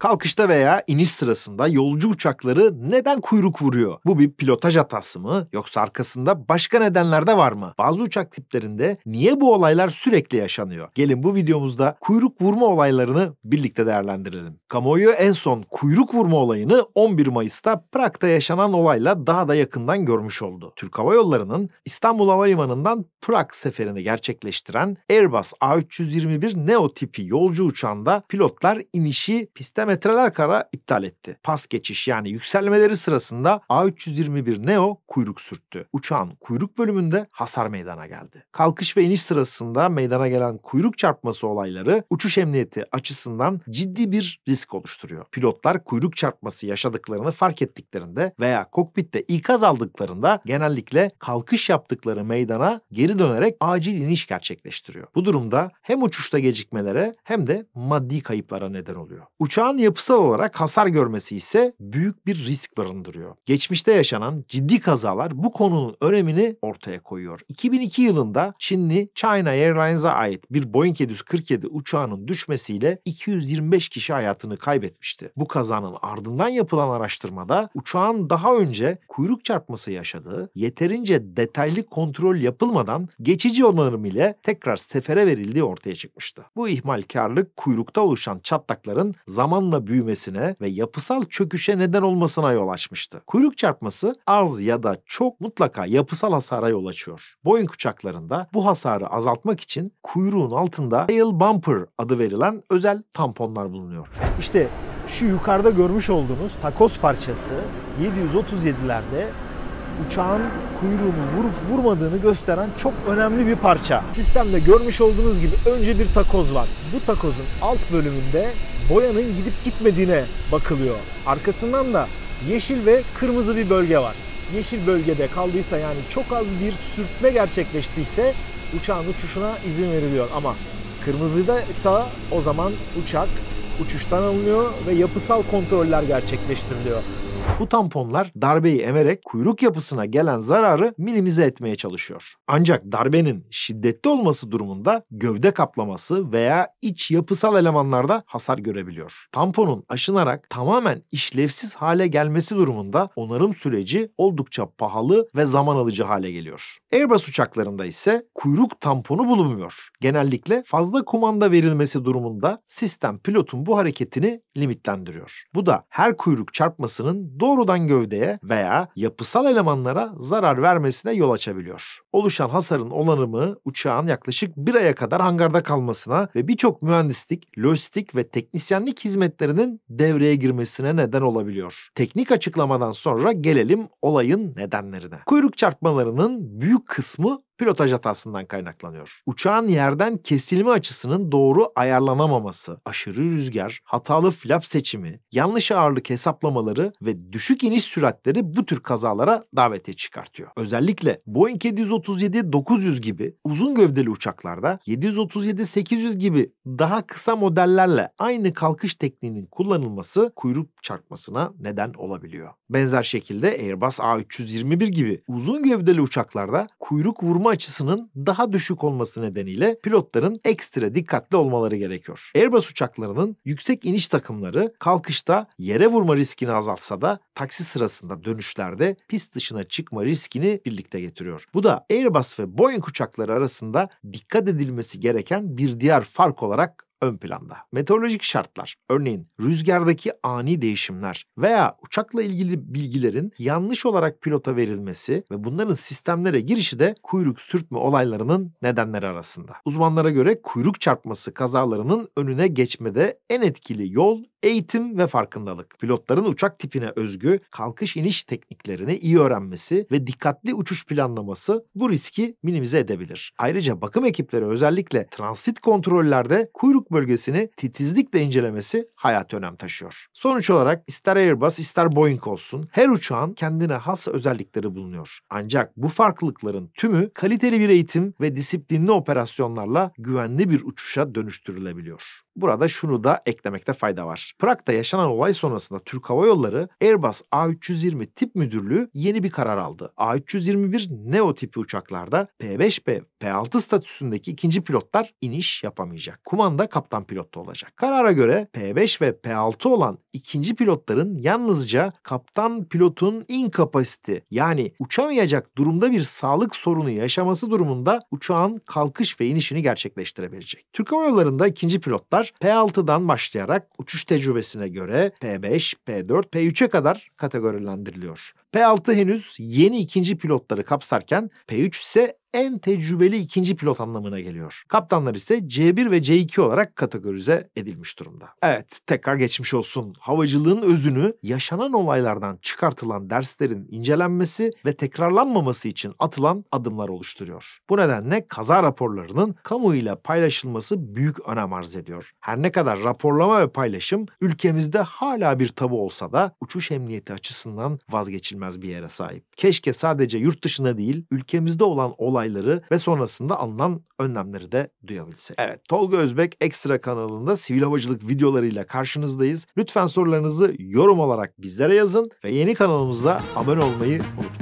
Kalkışta veya iniş sırasında yolcu uçakları neden kuyruk vuruyor? Bu bir pilotaj hatası mı yoksa arkasında başka nedenler de var mı? Bazı uçak tiplerinde niye bu olaylar sürekli yaşanıyor? Gelin bu videomuzda kuyruk vurma olaylarını birlikte değerlendirelim. Kamuoyu en son kuyruk vurma olayını 11 Mayıs'ta Prag'da yaşanan olayla daha da yakından görmüş oldu. Türk Hava Yolları'nın İstanbul Havalimanı'ndan Prag seferini gerçekleştiren Airbus A321 Neo tipi yolcu uçağında pilotlar inişi piste kilometreler kara iptal etti. Pas geçiş yani yükselmeleri sırasında A321 Neo kuyruk sürttü. Uçağın kuyruk bölümünde hasar meydana geldi. Kalkış ve iniş sırasında meydana gelen kuyruk çarpması olayları uçuş emniyeti açısından ciddi bir risk oluşturuyor. Pilotlar kuyruk çarpması yaşadıklarını fark ettiklerinde veya kokpitte ikaz aldıklarında genellikle kalkış yaptıkları meydana geri dönerek acil iniş gerçekleştiriyor. Bu durumda hem uçuşta gecikmelere hem de maddi kayıplara neden oluyor. Uçağın yapısal olarak hasar görmesi ise büyük bir risk barındırıyor. Geçmişte yaşanan ciddi kazalar bu konunun önemini ortaya koyuyor. 2002 yılında Çinli China Airlines'a ait bir Boeing 747 uçağının düşmesiyle 225 kişi hayatını kaybetmişti. Bu kazanın ardından yapılan araştırmada uçağın daha önce kuyruk çarpması yaşadığı, yeterince detaylı kontrol yapılmadan geçici onarım ile tekrar sefere verildiği ortaya çıkmıştı. Bu ihmalkarlık kuyrukta oluşan çatlakların zamanla hızla büyümesine ve yapısal çöküşe neden olmasına yol açmıştı. Kuyruk çarpması az ya da çok mutlaka yapısal hasara yol açıyor. Boeing uçaklarında bu hasarı azaltmak için kuyruğun altında tail bumper adı verilen özel tamponlar bulunuyor. İşte şu yukarıda görmüş olduğunuz takos parçası 737'lerde uçağın kuyruğunu vurup vurmadığını gösteren çok önemli bir parça. Sistemde görmüş olduğunuz gibi önce bir takoz var. Bu takozun alt bölümünde boyanın gidip gitmediğine bakılıyor. Arkasından da yeşil ve kırmızı bir bölge var. Yeşil bölgede kaldıysa yani çok az bir sürtme gerçekleştiyse uçağın uçuşuna izin veriliyor. Ama kırmızıda o zaman uçak uçuştan alınıyor ve yapısal kontroller gerçekleştiriliyor. Bu tamponlar darbeyi emerek kuyruk yapısına gelen zararı minimize etmeye çalışıyor. Ancak darbenin şiddetli olması durumunda gövde kaplaması veya iç yapısal elemanlarda hasar görebiliyor. Tamponun aşınarak tamamen işlevsiz hale gelmesi durumunda onarım süreci oldukça pahalı ve zaman alıcı hale geliyor. Airbus uçaklarında ise kuyruk tamponu bulunmuyor. Genellikle fazla kumanda verilmesi durumunda sistem pilotun bu hareketini limitlendiriyor. Bu da her kuyruk çarpmasının doğrudan gövdeye veya yapısal elemanlara zarar vermesine yol açabiliyor. Oluşan hasarın olanımı uçağın yaklaşık bir aya kadar hangarda kalmasına ve birçok mühendislik, lojistik ve teknisyenlik hizmetlerinin devreye girmesine neden olabiliyor. Teknik açıklamadan sonra gelelim olayın nedenlerine. Kuyruk çarpmalarının büyük kısmı pilotaj hatasından kaynaklanıyor. Uçağın yerden kesilme açısının doğru ayarlanamaması, aşırı rüzgar, hatalı flap seçimi, yanlış ağırlık hesaplamaları ve düşük iniş süratleri bu tür kazalara davete çıkartıyor. Özellikle Boeing 737-900 gibi uzun gövdeli uçaklarda 737-800 gibi daha kısa modellerle aynı kalkış tekniğinin kullanılması kuyruk çarpmasına neden olabiliyor. Benzer şekilde Airbus A321 gibi uzun gövdeli uçaklarda kuyruk vurma açısının daha düşük olması nedeniyle pilotların ekstra dikkatli olmaları gerekiyor. Airbus uçaklarının yüksek iniş takımları kalkışta yere vurma riskini azaltsa da taksi sırasında dönüşlerde pist dışına çıkma riskini birlikte getiriyor. Bu da Airbus ve Boeing uçakları arasında dikkat edilmesi gereken bir diğer fark olarak ön planda. Meteorolojik şartlar, örneğin rüzgardaki ani değişimler veya uçakla ilgili bilgilerin yanlış olarak pilota verilmesi ve bunların sistemlere girişi de kuyruk sürtme olaylarının nedenleri arasında. Uzmanlara göre kuyruk çarpması kazalarının önüne geçmede en etkili yol eğitim ve farkındalık. Pilotların uçak tipine özgü kalkış iniş tekniklerini iyi öğrenmesi ve dikkatli uçuş planlaması bu riski minimize edebilir. Ayrıca bakım ekipleri özellikle transit kontrollerde kuyruk bölgesini titizlikle incelemesi hayat önem taşıyor. Sonuç olarak ister Airbus ister Boeing olsun her uçağın kendine has özellikleri bulunuyor. Ancak bu farklılıkların tümü kaliteli bir eğitim ve disiplinli operasyonlarla güvenli bir uçuşa dönüştürülebiliyor. Burada şunu da eklemekte fayda var. Prag'da yaşanan olay sonrasında Türk Hava Yolları Airbus A320 tip müdürlüğü yeni bir karar aldı. A321 Neo tipi uçaklarda P5 ve P6 statüsündeki ikinci pilotlar iniş yapamayacak. Kumanda kaptan pilotta olacak. Karara göre P5 ve P6 olan ikinci pilotların yalnızca kaptan pilotun incapacity yani uçamayacak durumda bir sağlık sorunu yaşaması durumunda uçağın kalkış ve inişini gerçekleştirebilecek. Türk Hava Yolları'nda ikinci pilotlar P6'dan başlayarak uçuş tecrübesine göre P5, P4, P3'e kadar kategorilendiriliyor. P6 henüz yeni ikinci pilotları kapsarken P3 ise en tecrübeli ikinci pilot anlamına geliyor. Kaptanlar ise C1 ve C2 olarak kategorize edilmiş durumda. Evet, tekrar geçmiş olsun. Havacılığın özünü yaşanan olaylardan çıkartılan derslerin incelenmesi ve tekrarlanmaması için atılan adımlar oluşturuyor. Bu nedenle kaza raporlarının kamuyla paylaşılması büyük önem arz ediyor. Her ne kadar raporlama ve paylaşım ülkemizde hala bir tabu olsa da uçuş emniyeti açısından vazgeçilmez edilmez bir yere sahip. Keşke sadece yurt dışına değil ülkemizde olan olayları ve sonrasında alınan önlemleri de duyabilsek. Evet Tolga Özbek Ekstra kanalında sivil havacılık videolarıyla karşınızdayız. Lütfen sorularınızı yorum olarak bizlere yazın ve yeni kanalımıza abone olmayı unutmayın.